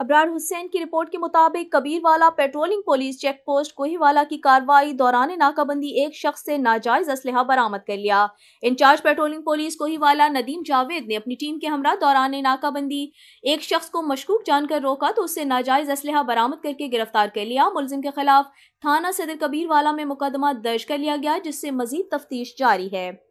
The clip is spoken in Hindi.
अबरार हुसैन की रिपोर्ट के मुताबिक Kabirwala patrolling police check post Kohiwala की कार्रवाई दौरान नाकाबंदी एक शख्स से नाजायज असलहा बरामद कर लिया incharge patrolling police Kohiwala Nadeem Javed ने अपनी टीम के हमरा दौरान नाकाबंदी एक शख्स को मशकूक जानकर रोका तो उससे नाजायज असलहा बरामद करके गिरफ्तार कर लिया मुलजिम के खिलाफ थाना सदर कबीरवाला में मुकदमा दर्ज कर लिया गया जिससे मजीद तफ्तीश जारी है